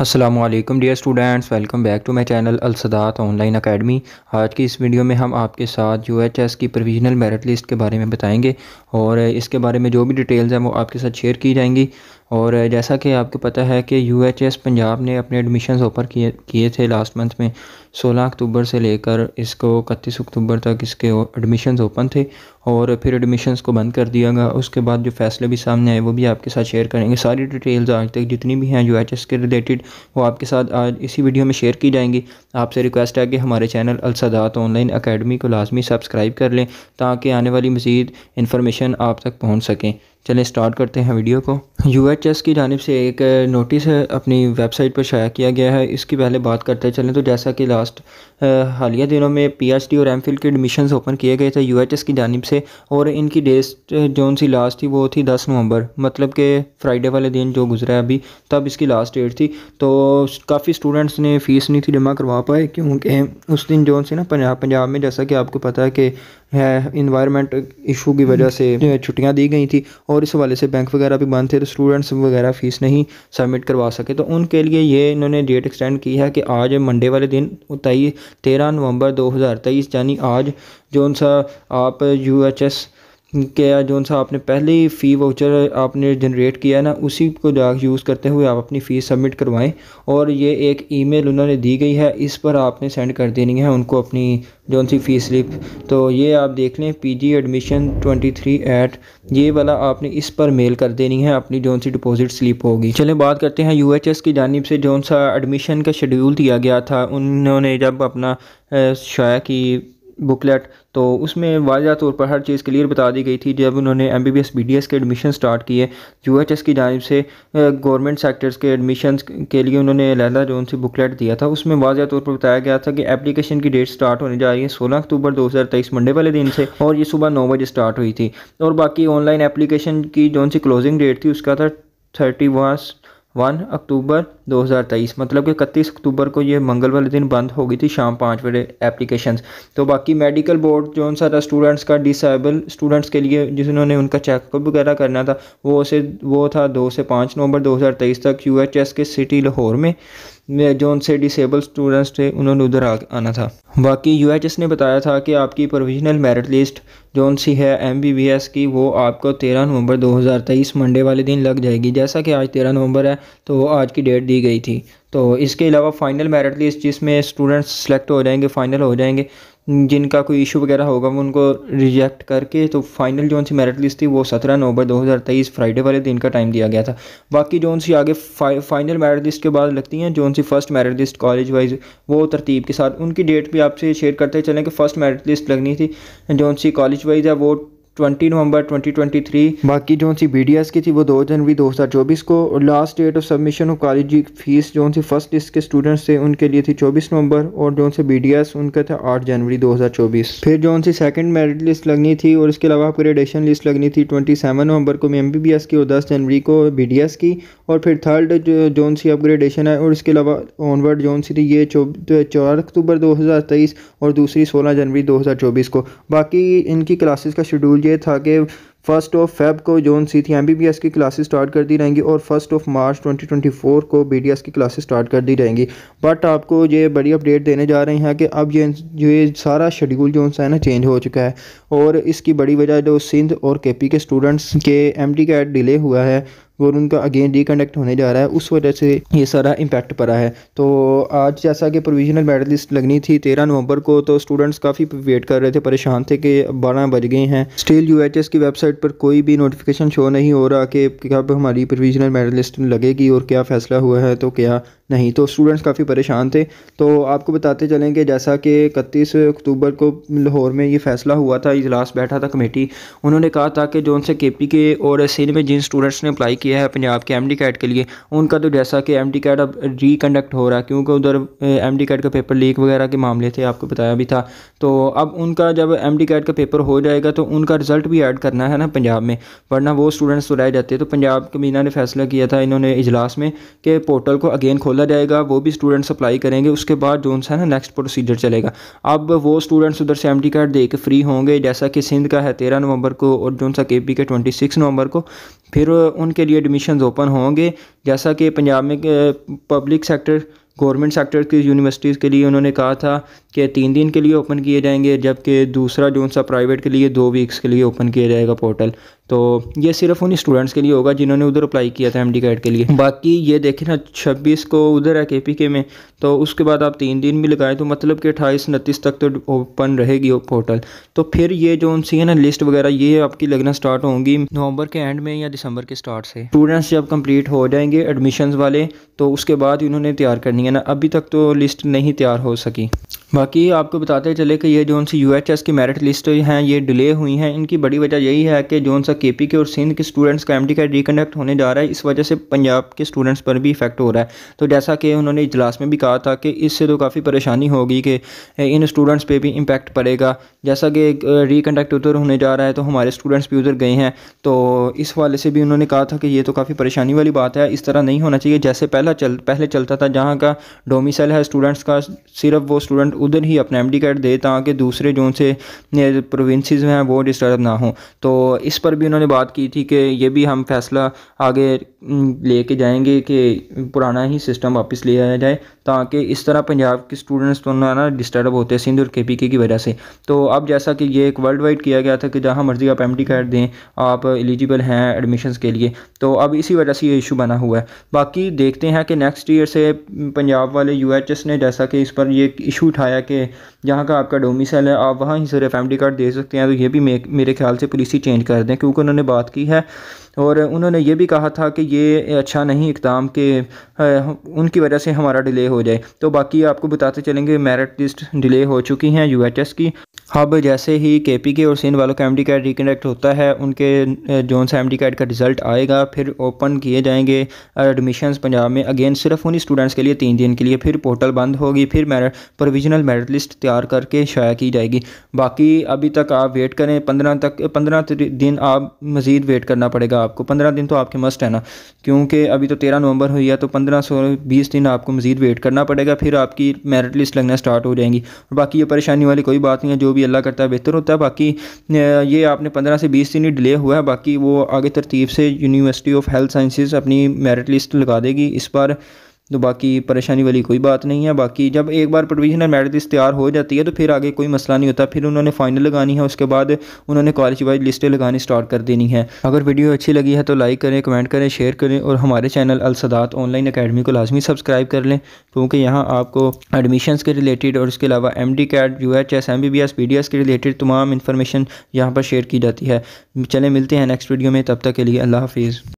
Aslam dear students welcome back to my channel Alsadat online academy आज की इस वीडियो में हम आपके साथ यू एच एस की प्रोविजनल मेरिट लिस्ट के बारे में बताएंगे और इसके बारे में जो भी डिटेल्स हैं वो आपके साथ शेयर की जाएंगी और जैसा कि आपको पता है कि यू एच एस पंजाब ने अपने एडमिशन ओपन किए किए थे लास्ट मंथ में 16 अक्टूबर से लेकर इसको इकतीस अक्टूबर तक इसके एडमिशन ओपन थे और फिर एडमिशन्स को बंद कर दिया गया उसके बाद जो फैसले भी सामने आए वो भी आपके साथ शेयर करेंगे सारी डिटेल्स आज तक जितनी भी हैं यू एच एस के रिलेटेड वो आपके साथ आज इसी वीडियो में शेयर की जाएंगी आपसे रिक्वेस्ट है कि हमारे चैनल अलसदात ऑनलाइन अकेडमी को लाजमी सब्सक्राइब कर लें ताकि आने वाली मज़ीद इन्फॉर्मेशन आप तक पहुँच सकें चलें स्टार्ट करते हैं वीडियो को यू की जानब से एक नोटिस अपनी वेबसाइट पर शाया किया गया है इसकी पहले बात करते चलें तो जैसा कि लास्ट हालिया दिनों में पीएचडी और एमफिल के एडमिशन ओपन किए गए थे यूएचएस की जानब से और इनकी डेट जो सी लास्ट थी वो थी दस नवंबर मतलब कि फ्राइडे वाले दिन जो गुजरा है अभी तब इसकी लास्ट डेट थी तो काफ़ी स्टूडेंट्स ने फ़ीस नहीं थी जमा करवा पाए क्योंकि उस दिन जो सी ना पंजाब पंजाब में जैसा कि आपको पता है कि इन्वायरमेंट इशू की वजह से छुट्टियाँ दी गई थी और इस हवाले से बैंक वगैरह भी बंद थे तो स्टूडेंट्स वगैरह फ़ीस नहीं सबमिट करवा सके तो उनके लिए ये इन्होंने डेट एक्सटेंड की है कि आज मंडे वाले दिन तेईस तेरह नवंबर दो हज़ार तेईस यानी आज जो सा आप यू एस क्या जो सा आपने पहले ही फ़ी वाउचर आपने जनरेट किया है ना उसी को जा यूज़ करते हुए आप अपनी फ़ीस सबमिट करवाएं और ये एक ईमेल उन्होंने दी गई है इस पर आपने सेंड कर देनी है उनको अपनी जो सी फ़ीस स्लिप तो ये आप देख लें PG admission twenty three eight ये वाला आपने इस पर मेल कर देनी है अपनी जो सी डिपॉज़िट स्लिप होगी चलें बात करते हैं यू एच एस की जानब से जो सा एडमिशन का शेड्यूल दिया गया था उन्होंने जब अपना शाया की बुकलेट तो उसमें वाजह तौर पर हर चीज़ क्लियर बता दी गई थी जब उन्होंने M B B S B D S के एडमिशन स्टार्ट किए यू एच एस की जानब से गवर्नमेंट सेक्टर्स के एडमिशन के लिए उन्होंने लहदा जोन से बुकलेट दिया था उसमें वाजह तौर पर बताया गया था कि एप्लीकेशन की डेट स्टार्ट होने जा रही है सोलह अक्टूबर दो हज़ार तेईस मंडे वाले दिन से और ये सुबह नौ बजे स्टार्ट हुई थी और बाकी ऑनलाइन एप्लीकेशन की जो सी क्लोजिंग डेट थी उसका था थर्टी वास्ट वन अक्टूबर 2023 मतलब कि इकतीस अक्टूबर को ये मंगल वाले दिन बंद हो गई थी शाम पाँच बजे एप्लीकेशन तो बाकी मेडिकल बोर्ड जो सारा स्टूडेंट्स का डिसेबल स्टूडेंट्स के लिए जिन्होंने उनका चेकअप वगैरह करना था वो उसे वो था दो से पाँच नवंबर 2023 तक यूएचएस के सिटी लाहौर में जो उनसे डिसेबल स्टूडेंट्स थे उन्होंने उधर आ, आना था बाकी एस ने बताया था कि आपकी प्रोविजनल मेरिट लिस्ट जो सी है एस की वो आपको 13 नवंबर 2023 मंडे वाले दिन लग जाएगी जैसा कि आज 13 नवंबर है तो वो आज की डेट दी गई थी तो इसके अलावा फ़ाइनल मेरिट लिस्ट जिसमें स्टूडेंट्स सेलेक्ट हो जाएंगे फ़ाइनल हो जाएंगे जिनका कोई इशू वगैरह होगा वो उनको रिजेक्ट करके तो फाइनल जो सी मेरिट लिस्ट थी वो सत्रह नवंबर दो हज़ार तेईस फ्राइडे वाले दिन का टाइम दिया गया था बाकी जो सी आगे फाइनल मेरिट लिस्ट के बाद लगती हैं जो सी first merit list college wise वो तरतीब के साथ उनकी डेट भी आपसे शेयर करते चलें कि फ़र्स्ट मेरिट लिस्ट लगनी थी जो सी कॉलेज वाइज है वो ट्वेंटी नवंबर 2023 बाकी जो सी बी की थी वो दो जनवरी 2024 को और last date of submission of college fees जो सी फर्स्ट लिस्ट के स्टूडेंट्स थे उनके लिए थी 24 नवंबर और जो सी बी उनका था 8 जनवरी 2024 फिर जो सी सेकंड मेरिट लिस्ट लगनी थी और इसके अलावा अपग्रेडेशन लिस्ट लगनी थी सेवन नवंबर को एम की और दस जनवरी को बी की और फिर थर्ड जो सी अपग्रेडेशन है और इसके अलावा ऑनवर्ड जो सी थी तो ये चार अक्टूबर तेईस और दूसरी सोलह जनवरी चौबीस को बाकी इनकी क्लासेस का शेड्यूल था कि फर्स्ट ऑफ फेब को जोन सी थी एमबीबीएस की क्लासेस स्टार्ट कर दी रहेंगी और फर्स्ट ऑफ मार्च 2024 को बीडीएस की क्लासेस स्टार्ट कर दी रहेंगी बट आपको ये बड़ी अपडेट देने जा रहे हैं कि अब ये ये सारा शेड्यूल जो है ना चेंज हो चुका है और इसकी बड़ी वजह जो तो सिंध और के पी के स्टूडेंट्स के एम डी का डिले हुआ है और उनका अगेन रिकंडक्ट होने जा रहा है उस वजह से ये सारा इम्पैक्ट पड़ा है तो आज जैसा कि प्रोविजनल मेरिट लिस्ट लगनी थी तेरह नवंबर को तो स्टूडेंट्स काफ़ी वेट कर रहे थे परेशान थे कि बारह बज गए हैं स्टिल यू की वेबसाइट वेबसाइट पर कोई भी नोटिफिकेशन शो नहीं हो रहा कि कब हमारी प्रोविजनल मेडल लिस्ट लगेगी और क्या फ़ैसला हुआ है तो क्या नहीं तो स्टूडेंट्स काफ़ी परेशान थे तो आपको बताते चलें कि जैसा कि इकतीस अक्टूबर को लाहौर में ये फैसला हुआ था इजलास बैठा था कमेटी उन्होंने कहा था कि जो उनसे के पी के और एस में जिन स्टूडेंट्स ने अप्लाई किया है पंजाब के एम डी कैट के लिए उनका तो जैसा कि एम डी कैट अब रिकंडक्ट हो रहा है क्योंकि उधर एम डी कैट का पेपर लीक वगैरह के मामले थे आपको बताया भी था तो अब उनका जब एम डी कैट का पेपर हो जाएगा तो उनका रिज़ल्ट भी ऐड करना है ना पंजाब में वरना वो स्टूडेंट्स तो रह जाते तो पंजाब कमीना ने फैसला किया था इन्होंने इजलास में कि पोर्टल को अगेन खोला खोला जाएगा वो भी स्टूडेंट्स अप्लाई करेंगे उसके बाद जो है ना नेक्स्ट प्रोसीजर चलेगा अब वो स्टूडेंट्स उधर सेवेंटी कार्ड दे के फ्री होंगे जैसा कि सिंध का है तेरह नवंबर को और जो सा के पी के ट्वेंटी सिक्स नवंबर को फिर उनके लिए एडमिशन ओपन होंगे जैसा कि पंजाब में पब्लिक सेक्टर गवर्नमेंट सेक्टर की यूनिवर्सिटीज़ के लिए उन्होंने कहा था कि तीन दिन के लिए ओपन किए जाएंगे जबकि दूसरा जो सा प्राइवेट के लिए दो वीक्स के लिए ओपन किया जाएगा पोर्टल तो ये सिर्फ उन स्टूडेंट्स के लिए होगा जिन्होंने उधर अप्लाई किया था एम डी के लिए बाकी ये देखें ना छब्बीस को उधर है के पी के में तो उसके बाद आप तीन दिन भी लगाएं तो मतलब कि अट्ठाईस उनतीस तक तो ओपन रहेगी पोर्टल तो फिर ये जो उनसी है ना लिस्ट वगैरह ये आपकी लगना स्टार्ट होंगी नवंबर के एंड में या दिसंबर के स्टार्ट से स्टूडेंट्स जब कम्प्लीट हो जाएंगे एडमिशन वाले तो उसके बाद इन्होंने तैयार करनी है ना अभी तक तो लिस्ट नहीं तैयार हो सकी बाकी आपको बताते चले कि ये जो उनसी यू की मेरिट लिस्ट हैं ये डिले हुई हैं इनकी बड़ी वजह यही है कि जो सा पी के और सिंध के स्टूडेंट्स का डी का रिकनेक्ट होने जा रहा है इस वजह से पंजाब के स्टूडेंट्स पर भी इफेक्ट हो रहा है तो जैसा कि उन्होंने इजलास में भी कहा था कि इससे तो काफ़ी परेशानी होगी कि इन स्टूडेंट्स पर भी इम्पेक्ट पड़ेगा जैसा कि रिकनेक्ट उधर होने जा रहा है तो हमारे स्टूडेंट्स भी उधर गए हैं तो इस वाले से भी उन्होंने कहा था कि ये तो काफ़ी परेशानी वाली बात है इस तरह नहीं होना चाहिए जैसे पहला चल पहले चलता था जहाँ का डोमिसल है स्टूडेंट्स का सिर्फ वो स्टूडेंट उधर ही अपना एम डी कार्ड दे ताकि दूसरे जो से प्रोविंसेज हैं वो डिस्टर्ब ना हो तो इस पर भी इन्होंने बात की थी कि ये भी हम फैसला आगे ले जाएंगे कि पुराना ही सिस्टम वापस ले आया जाए ताकि इस तरह पंजाब के स्टूडेंट्स तो ना डिस्टर्ब होते सिंध और के पी के की वजह से तो अब जैसा कि ये एक वर्ल्ड वाइड किया गया था कि जहाँ मर्ज़ी आप एम डी कार्ड दें आप एलिजिबल हैं एडमिशन्स के लिए तो अब इसी वजह से ये इशू बना हुआ है बाकी देखते हैं कि नेक्स्ट ईयर से पंजाब वाले यू एच एस ने जैसा कि इस पर ये इशू उठाया कि जहाँ का आपका डोमिसल है आप वहाँ ही सर फैमिली कार्ड दे सकते हैं तो ये भी मेरे ख्याल से ही चेंज कर दें क्योंकि उन्होंने बात की है और उन्होंने ये भी कहा था कि ये अच्छा नहीं इकदाम के उनकी वजह से हमारा डिले हो जाए तो बाकी आपको बताते चलेंगे मेरिट लिस्ट डिले हो चुकी हैं यू की अब जैसे ही के पी के और सिंध वालों का एम डी कैड रिकनेक्ट होता है उनके जोन से एम डी कैड का रिज़ल्ट आएगा फिर ओपन किए जाएंगे एडमिशन्स पंजाब में अगेन सिर्फ उन्हीं स्टूडेंट्स के लिए तीन दिन के लिए फिर पोर्टल बंद होगी फिर मेरिट प्रोविजनल मेरिट लिस्ट तैयार करके शाया की जाएगी बाकी अभी तक आप वेट करें पंद्रह तक पंद्रह दिन आप मज़ीद वेट करना पड़ेगा आप आपको पंद्रह दिन तो आपके मस्ट है ना क्योंकि अभी तो तेरह नवंबर हुई है तो पंद्रह सौ बीस दिन आपको मजीद वेट करना पड़ेगा फिर आपकी मेरिट लिस्ट लगना स्टार्ट हो जाएंगी और बाकी ये परेशानी वाली कोई बात नहीं है जो भी अल्लाह करता है बेहतर होता है बाकी ये आपने पंद्रह से बीस दिन ही डिले हुआ है बाकी वो आगे तरतीब से यूनिवर्सिटी ऑफ हेल्थ साइंसिस अपनी मेरिट लिस्ट लगा देगी इस बार तो बाकी परेशानी वाली कोई बात नहीं है बाकी जब एक बार प्रोविजनल मेरिट तैयार हो जाती है तो फिर आगे कोई मसला नहीं होता फिर उन्होंने फाइनल लगानी है उसके बाद उन्होंने कॉलेज वाइज लिस्टें लगानी स्टार्ट कर देनी है अगर वीडियो अच्छी लगी है तो लाइक करें कमेंट करें शेयर करें और हमारे चैनल अलसदात ऑनलाइन अकेडमी को लाजमी सब्सक्राइब कर लें क्योंकि यहाँ आपको एडमिशन के रिलेटेड और इसके अलावा M D CAT U H S M B B S P D S के रिलेटेड तमाम इन्फॉर्मेशन यहाँ पर शेयर की जाती है चले मिलते हैं नेक्स्ट वीडियो में तब तक के लिए अल्लाह हाफिज़